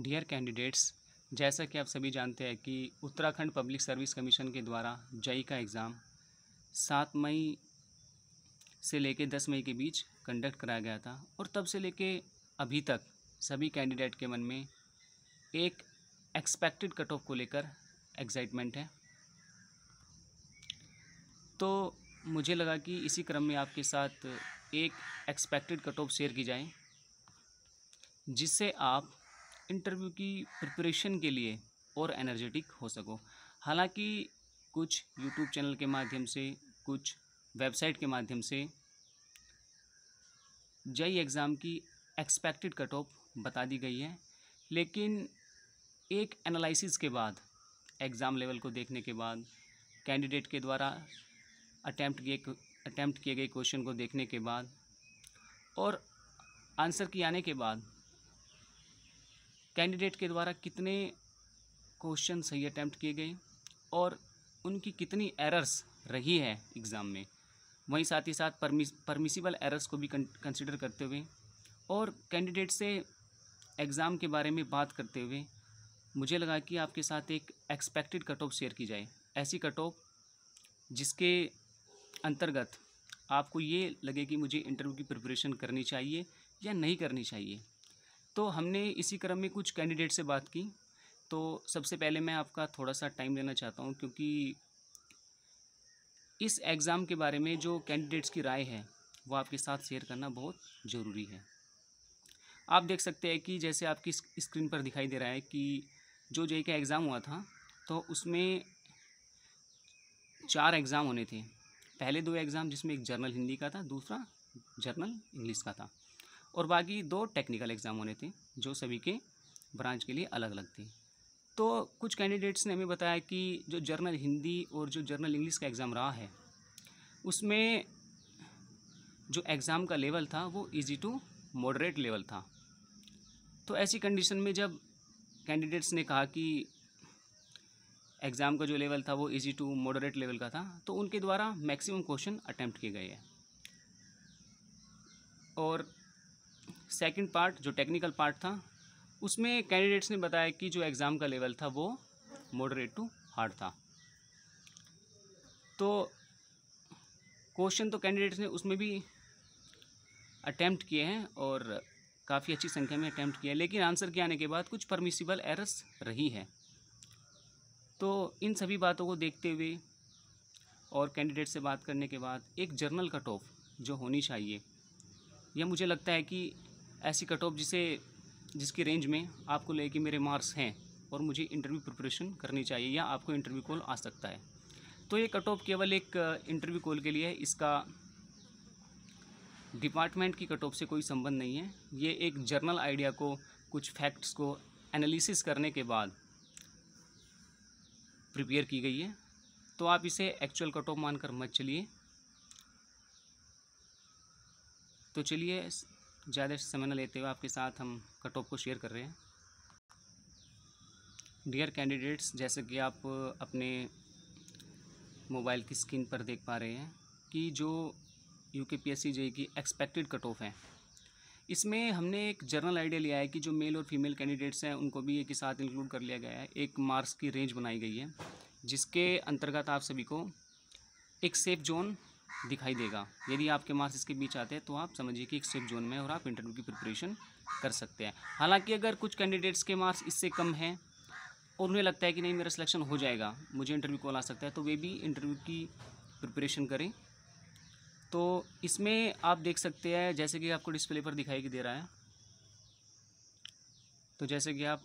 dear candidates जैसा कि आप सभी जानते हैं कि उत्तराखंड पब्लिक सर्विस कमीशन के द्वारा जई का एग्ज़ाम सात मई से लेकर दस मई के बीच कंडक्ट कराया गया था और तब से लेकर अभी तक सभी कैंडिडेट के मन में एक एक्सपेक्टेड कट ऑफ को लेकर एक्साइटमेंट है तो मुझे लगा कि इसी क्रम में आपके साथ एक एक्सपेक्टेड कट ऑफ शेयर की जाए जिससे आप इंटरव्यू की प्रिपरेशन के लिए और एनर्जेटिक हो सको हालांकि कुछ यूट्यूब चैनल के माध्यम से कुछ वेबसाइट के माध्यम से जई एग्ज़ाम की एक्सपेक्टेड कट ऑफ बता दी गई है लेकिन एक एनालिसिस के बाद एग्ज़ाम लेवल को देखने के बाद कैंडिडेट के द्वारा अटैम्प्ट किए अटैम्प्ट किए गए क्वेश्चन को देखने के बाद और आंसर की आने के बाद कैंडिडेट के द्वारा कितने क्वेश्चन सही अटैम्प्ट किए गए और उनकी कितनी एरर्स रही है एग्ज़ाम में वहीं साथ ही साथ परमिसिबल एरर्स को भी कंसिडर करते हुए और कैंडिडेट से एग्ज़ाम के बारे में बात करते हुए मुझे लगा कि आपके साथ एक एक्सपेक्टेड कट ऑफ शेयर की जाए ऐसी कट ऑफ जिसके अंतर्गत आपको ये लगे कि मुझे इंटरव्यू की प्रिपरेशन करनी चाहिए या नहीं करनी चाहिए तो हमने इसी क्रम में कुछ कैंडिडेट से बात की तो सबसे पहले मैं आपका थोड़ा सा टाइम लेना चाहता हूँ क्योंकि इस एग्ज़ाम के बारे में जो कैंडिडेट्स की राय है वो आपके साथ शेयर करना बहुत ज़रूरी है आप देख सकते हैं कि जैसे आपकी स्क्रीन पर दिखाई दे रहा है कि जो जे का एग्ज़ाम हुआ था तो उसमें चार एग्ज़ाम होने थे पहले दो एग्ज़ाम जिसमें एक जर्नल हिंदी का था दूसरा जर्नल इंग्लिश का था और बाकी दो टेक्निकल एग्ज़ाम होने थे जो सभी के ब्रांच के लिए अलग अलग थे तो कुछ कैंडिडेट्स ने हमें बताया कि जो जर्नल हिंदी और जो जर्नल इंग्लिश का एग्ज़ाम रहा है उसमें जो एग्ज़ाम का लेवल था वो इजी टू मॉडरेट लेवल था तो ऐसी कंडीशन में जब कैंडिडेट्स ने कहा कि एग्ज़ाम का जो लेवल था वो इजी टू मॉडरेट लेवल का था तो उनके द्वारा मैक्सिमम क्वेश्चन अटैम्प्ट किए गए हैं और सेकंड पार्ट जो टेक्निकल पार्ट था उसमें कैंडिडेट्स ने बताया कि जो एग्ज़ाम का लेवल था वो मॉडरेट टू हार्ड था तो क्वेश्चन तो कैंडिडेट्स ने उसमें भी अटैम्प्ट किए हैं और काफ़ी अच्छी संख्या में अटैम्प्ट किया है लेकिन आंसर के आने के बाद कुछ परमिसिबल एरर्स रही है तो इन सभी बातों को देखते हुए और कैंडिडेट से बात करने के बाद एक जर्नल कट ऑफ जो होनी चाहिए यह मुझे लगता है कि ऐसी कट ऑफ जिसे जिसकी रेंज में आपको लगे कि मेरे मार्क्स हैं और मुझे इंटरव्यू प्रिपरेशन करनी चाहिए या आपको इंटरव्यू कॉल आ सकता है तो ये कट ऑफ केवल एक इंटरव्यू कॉल के लिए है इसका डिपार्टमेंट की कट ऑफ से कोई संबंध नहीं है ये एक जर्नल आइडिया को कुछ फैक्ट्स को एनालिसिस करने के बाद प्रिपेयर की गई है तो आप इसे एक्चुअल कट ऑफ मानकर मत चलिए तो चलिए ज़्यादा समय न लेते हुए आपके साथ हम कट ऑफ को शेयर कर रहे हैं डियर कैंडिडेट्स जैसे कि आप अपने मोबाइल की स्क्रीन पर देख पा रहे हैं कि जो यू के पी एस सी जे की एक्सपेक्टेड कट ऑफ है इसमें हमने एक जर्नल आइडिया लिया है कि जो मेल और फीमेल कैंडिडेट्स हैं उनको भी एक साथ इंक्लूड कर लिया गया है एक मार्क्स की रेंज बनाई गई है जिसके अंतर्गत आप सभी को एक सेफ जोन दिखाई देगा यदि आपके मार्क्स इसके बीच आते हैं तो आप समझिए कि एक सेफ जोन में और आप इंटरव्यू की प्रिपरेशन कर सकते हैं हालांकि अगर कुछ कैंडिडेट्स के मार्क्स इससे कम हैं और उन्हें लगता है कि नहीं मेरा सिलेक्शन हो जाएगा मुझे इंटरव्यू कॉल आ सकता है तो वे भी इंटरव्यू की प्रिपरेशन करें तो इसमें आप देख सकते हैं जैसे कि आपको डिस्प्ले पर दिखाई दे रहा है तो जैसे कि आप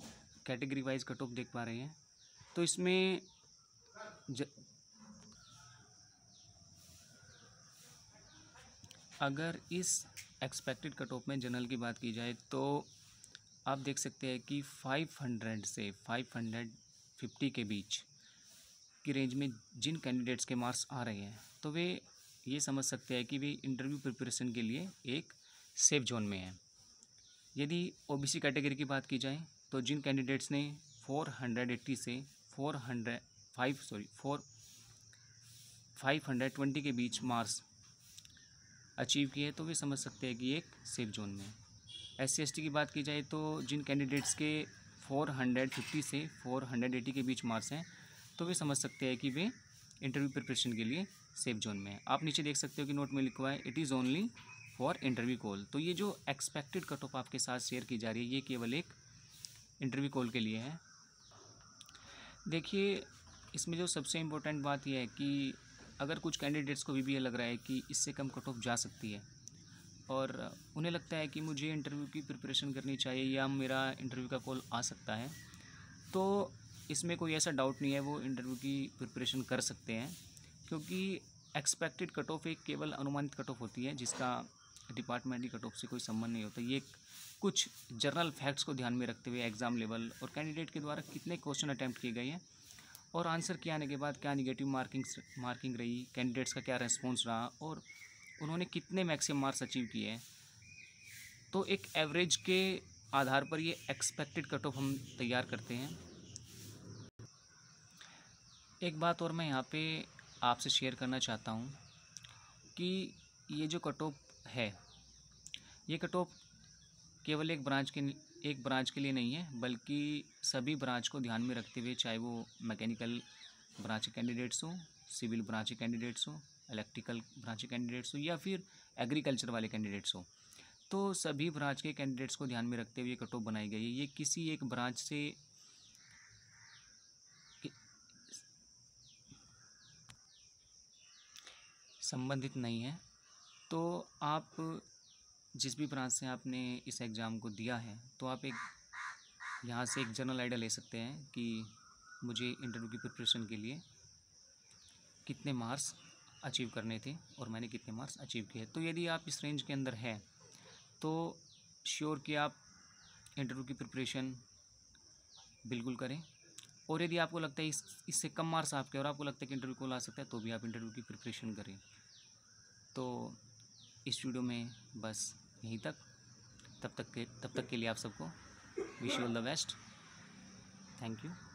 कैटेगरी वाइज कट ऑफ देख पा रहे हैं तो इसमें अगर इस एक्सपेक्टेड कट ऑफ में जनरल की बात की जाए तो आप देख सकते हैं कि 500 से 550 के बीच की रेंज में जिन कैंडिडेट्स के मार्क्स आ रहे हैं तो वे ये समझ सकते हैं कि वे इंटरव्यू प्रिपरेशन के लिए एक सेफ जोन में हैं यदि ओबीसी कैटेगरी की बात की जाए तो जिन कैंडिडेट्स ने 480 से 400 five sorry four five hundred twenty के बीच मार्क्स अचीव की है तो वे समझ सकते हैं कि एक सेफ जोन में एस सी की बात की जाए तो जिन कैंडिडेट्स के फोर हंड्रेड फिफ्टी से फोर हंड्रेड एटी के बीच मार्क्स हैं तो वे समझ सकते हैं कि वे इंटरव्यू प्रिपरेशन के लिए सेफ जोन में है आप नीचे देख सकते हो कि नोट में लिखा है it is only for interview call तो ये जो एक्सपेक्टेड कट ऑफ आपके साथ शेयर की जा रही है ये केवल एक इंटरव्यू कॉल के लिए है देखिए इसमें जो सबसे इम्पोर्टेंट बात यह है कि अगर कुछ कैंडिडेट्स को भी, भी ये लग रहा है कि इससे कम कट ऑफ जा सकती है और उन्हें लगता है कि मुझे इंटरव्यू की प्रिपरेशन करनी चाहिए या मेरा इंटरव्यू का कॉल आ सकता है तो इसमें कोई ऐसा डाउट नहीं है वो इंटरव्यू की प्रिपरेशन कर सकते हैं क्योंकि एक्सपेक्टेड कट ऑफ एक केवल अनुमानित कट ऑफ होती है जिसका डिपार्टमेंटली कट ऑफ से कोई संबंध नहीं होता ये कुछ जर्नल फैक्ट्स को ध्यान में रखते हुए एग्ज़ाम लेवल और कैंडिडेट के द्वारा कितने क्वेश्चन अटैम्प्ट किए गए हैं और आंसर किया आने के बाद क्या निगेटिव मार्किंग्स मार्किंग रही कैंडिडेट्स का क्या रेस्पॉन्स रहा और उन्होंने कितने मैक्सिमम मार्क्स अचीव किए तो एक एवरेज के आधार पर ये एक्सपेक्टेड कट ऑफ हम तैयार करते हैं एक बात और मैं यहाँ पे आपसे शेयर करना चाहता हूँ कि ये जो कट ऑफ है ये कट ऑफ केवल एक ब्रांच के एक ब्रांच के लिए नहीं है बल्कि सभी ब्रांच को ध्यान में रखते हुए चाहे वो मैकेनिकल ब्रांच के कैंडिडेट्स हों सिविल ब्रांच के कैंडिडेट्स हों इलेक्ट्रिकल ब्रांच के कैंडिडेट्स हों या फिर एग्रीकल्चर वाले कैंडिडेट्स हों तो सभी ब्रांच के कैंडिडेट्स को ध्यान में रखते हुए कट ऑफ बनाई गई है ये किसी एक ब्रांच से संबंधित नहीं है तो आप जिस भी ब्रांच से आपने इस एग्ज़ाम को दिया है तो आप एक यहाँ से एक जनरल आइडिया ले सकते हैं कि मुझे इंटरव्यू की प्रिपरेशन के लिए कितने मार्क्स अचीव करने थे और मैंने कितने मार्क्स अचीव किए तो यदि आप इस रेंज के अंदर हैं तो श्योर कि आप इंटरव्यू की प्रिपरेशन बिल्कुल करें और यदि आपको लगता है इस इससे कम मार्क्स आपके और आपको लगता है कि इंटरव्यू को ला सकता है तो भी आप इंटरव्यू की प्रिपरेशन करें तो इस वीडियो में बस यहीं तक तब तक के तब तक के लिए आप सबको wish you all the best thank you